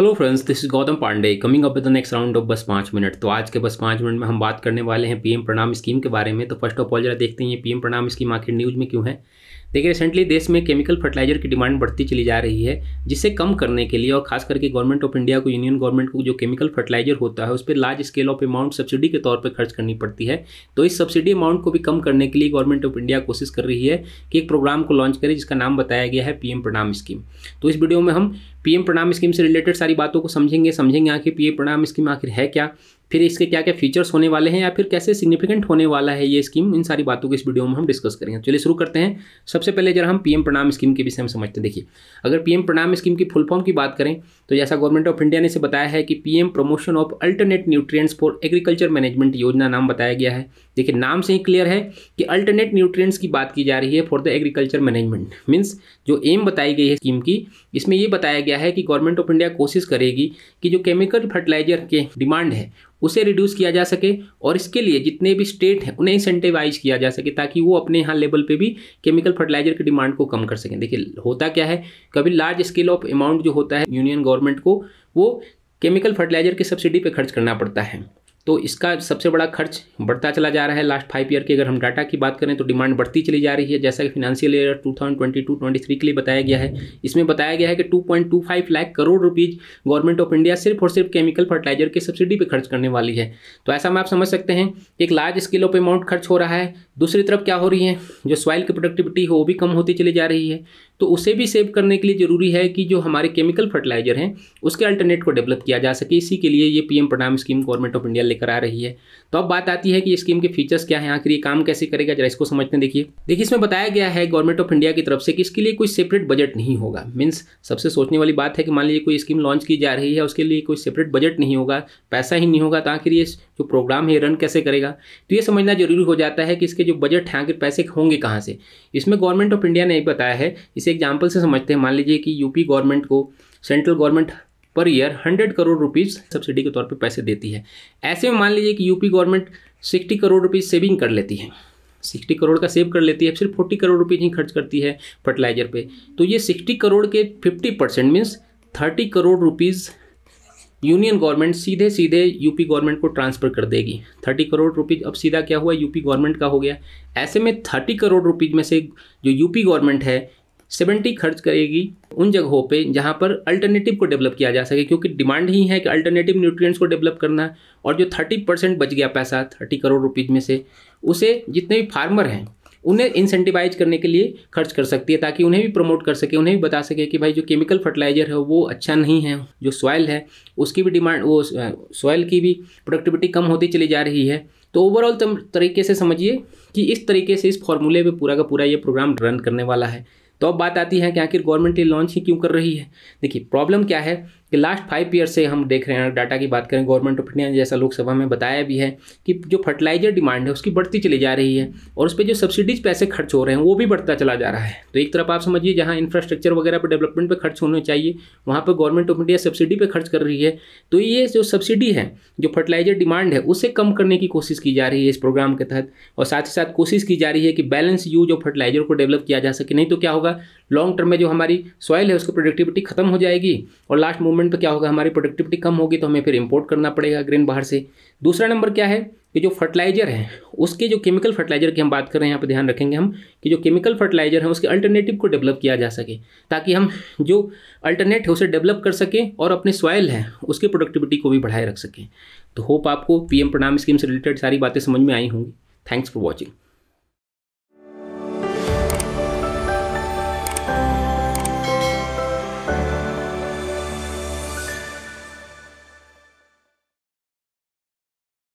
hello friends this is Gautam Pandey coming up with the next round of बस पाँच minute तो आज के बस पाँच मिनट में हम बात करने वाले हैं पीएम प्रणाम स्कीम के बारे में तो फर्स्ट ऑफ ऑल जरा देखते हैं पीएम प्रणाम स्कीम आखिर न्यूज़ में क्यों है देखिए रिसेंटली देश में केमिकल फर्टिलाइजर की डिमांड बढ़ती चली जा रही है जिसे कम करने के लिए और खास करके गवर्नमेंट ऑफ इंडिया को यूनियन गवर्नमेंट को जो केमिकल फर्टिलाइजर होता है उस पर large scale of amount subsidy के तौर पर खर्च करनी पड़ती है तो इस सब्सिडी अमाउंट को भी कम करने के लिए गवर्नमेंट ऑफ इंडिया कोशिश कर रही है कि एक प्रोग्राम को लॉन्च करे जिसका नाम बताया गया है पीएम प्रणाम स्कीम तो इस वीडियो में हम पीएम प्रणाम स्कीम से रिलेटेड सारी बातों को समझेंगे समझेंगे आखिर पीएम प्रणाम स्कीम आखिर है क्या फिर इसके क्या क्या फीचर्स होने वाले हैं या फिर कैसे सिग्निफिकेंट होने वाला है ये स्कीम इन सारी बातों को इस वीडियो में हम डिस्कस करेंगे तो चलिए शुरू करते हैं सबसे पहले जरा हम पीएम प्रणाम स्कीम के विषय में समझते हैं देखिए अगर पीएम प्रणाम स्कीम की फुल फॉर्म की बात करें तो जैसा गवर्नमेंट ऑफ इंडिया ने इसे बताया है कि PM promotion of alternate nutrients for agriculture management योजना नाम बताया गया है देखिए नाम से ही क्लियर है कि अल्टरनेट न्यूट्रियट्स की बात की जा रही है for the agriculture management means जो एम बताई गई है स्कीम की इसमें यह बताया गया गया है कि गवर्नमेंट ऑफ इंडिया कोशिश करेगी कि जो केमिकल फर्टिलाइजर के डिमांड है उसे रिड्यूस किया जा सके और इसके लिए जितने भी स्टेट हैं उन्हें इंसेंटिवाइज किया जा सके ताकि वो अपने यहाँ लेवल पे भी केमिकल फर्टिलाइजर की डिमांड को कम कर सकें देखिए होता क्या है कभी लार्ज स्केल ऑफ अमाउंट जो होता है यूनियन गवर्नमेंट को वो केमिकल फर्टिलाइजर की सब्सिडी पे खर्च करना पड़ता है तो इसका सबसे बड़ा खर्च बढ़ता चला जा रहा है लास्ट फाइव ईयर की अगर हम डाटा की बात करें तो डिमांड बढ़ती चली जा रही है जैसा कि फिनेंशियल ईयर 2022-23 के लिए बताया गया है इसमें बताया गया है कि 2.25 lakh crore rupees government of India सिर्फ और सिर्फ केमिकल फर्टिलाइजर के सब्सिडी पर खर्च करने वाली है तो ऐसा में आप समझ सकते हैं एक लार्ज स्केल ऑफ अमाउंट खर्च हो रहा है दूसरी तरफ क्या हो रही है जो सॉइल की प्रोडक्टिविटी है वो भी कम होती चली जा रही है तो उसे भी सेव करने के लिए ज़रूरी है कि जो हमारे केमिकल फर्टिलाइजर हैं उसके अल्टरनेट को डेवलप किया जा सके इसी के लिए ये पीएम प्रणाम स्कीम गवर्नमेंट ऑफ इंडिया लेकर आ रही है तो अब बात आती है कि स्कीम के फीचर्स क्या हैं आखिर ये काम कैसे करेगा जरा इसको समझते हैं देखिए देखिए इसमें बताया गया है गवर्नमेंट ऑफ इंडिया की तरफ से कि इसके लिए कोई सेपरेट बजट नहीं होगा मीन्स सबसे सोचने वाली बात है कि मान लीजिए कोई स्कीम लॉन्च की जा रही है उसके लिए कोई सेपरेट बजट नहीं होगा पैसा ही नहीं होगा तो आखिर ये जो प्रोग्राम है रन कैसे करेगा तो ये समझना जरूरी हो जाता है कि इसके जो बजट हैं आखिर पैसे होंगे कहाँ से इसमें गवर्नमेंट ऑफ इंडिया ने बताया है इसे इसे एग्जाम्पल से समझते हैं मान लीजिए कि यूपी गवर्नमेंट को central government per year hundred crore rupees subsidy के तौर पर पैसे देती है ऐसे में मान लीजिए कि UP government sixty crore rupees saving कर लेती है सिक्सटी करोड़ का सेव कर लेती है सिर्फ फोर्टी करोड़ रुपीज़ ही खर्च करती है फर्टिलाइजर पर तो ये सिक्सटी करोड़ के fifty percent means thirty crore rupees union government सीधे सीधे यूपी गवर्नमेंट को ट्रांसफ़र कर देगी थर्टी करोड़ रुपीज़ अब सीधा क्या हुआ यूपी गवर्नमेंट का हो गया ऐसे में थर्टी करोड़ रुपीज़ में से जो यूपी गवर्नमेंट है सेवेंटी खर्च करेगी उन जगहों पे जहाँ पर अल्टरनेटिव को डेवलप किया जा सके क्योंकि डिमांड ही है कि अल्टरनेटिव न्यूट्रिएंट्स को डेवलप करना है और जो थर्टी परसेंट बच गया पैसा थर्टी करोड़ रुपीज़ में से उसे जितने भी फार्मर हैं उन्हें इंसेंटिवाइज करने के लिए खर्च कर सकती है ताकि उन्हें भी प्रमोट कर सके उन्हें भी बता सके कि भाई जो केमिकल फर्टिलाइजर है वो अच्छा नहीं है जो सॉयल है उसकी भी डिमांड वो सॉयल की भी प्रोडक्टिविटी कम होती चली जा रही है तो ओवरऑल तरीके से समझिए कि इस तरीके से इस फॉर्मूले पे पूरा का पूरा ये प्रोग्राम रन करने वाला है तो अब बात आती है कि आखिर गवर्नमेंट ये लॉन्च ही क्यों कर रही है देखिए प्रॉब्लम क्या है कि लास्ट फाइव ईयर से हम देख रहे हैं डाटा की बात करें गवर्नमेंट ऑफ इंडिया ने जैसा लोकसभा में बताया भी है कि जो फर्टिलाइजर डिमांड है उसकी बढ़ती चली जा रही है और उस पर जो सब्सिडीज पैसे खर्च हो रहे हैं वो भी बढ़ता चला जा रहा है तो एक तरफ आप समझिए जहाँ इंफ्रास्ट्रक्चर वगैरह पर डेवलपमेंट पर खर्च होने चाहिए वहाँ पर गवर्नमेंट ऑफ इंडिया सब्सिडी पर खर्च कर रही है तो ये जो सब्सिडी है जो फर्टिलाइजर डिमांड है उसे कम करने की कोशिश की जा रही है इस प्रोग्राम के तहत और साथ ही साथ कोशिश की जा रही है कि बैलेंस यूज ऑफ फर्टिलाइजर को डेवलप किया जा सके नहीं तो क्या होगा होगा लॉन्ग टर्म में जो हमारी सॉइल है उसकी प्रोडक्टिविटी खत्म हो जाएगी और लास्ट मूवमेंट पर क्या होगा हमारी प्रोडक्टिविटी कम होगी तो हमें फिर इम्पोर्ट करना पड़ेगा ग्रेन बाहर से दूसरा नंबर क्या है कि जो फर्टिलाइज़र है उसके जो केमिकल फर्टिलाइज़र की हम बात कर रहे हैं यहाँ पर ध्यान रखेंगे हम कि जो केमिकल फर्टिलाइज़र है उसके अल्टरनेटिव को डेवलप किया जा सके ताकि हम जो अल्टरनेट है उसे डेवलप कर सकें और अपने सॉयल है उसकी प्रोडक्टिविटी को भी बढ़ाए रख सकें तो होप आपको पीएम प्रणाम स्कीम से रिलेटेड सारी बातें समझ में आई होंगी थैंक्स फॉर वॉचिंग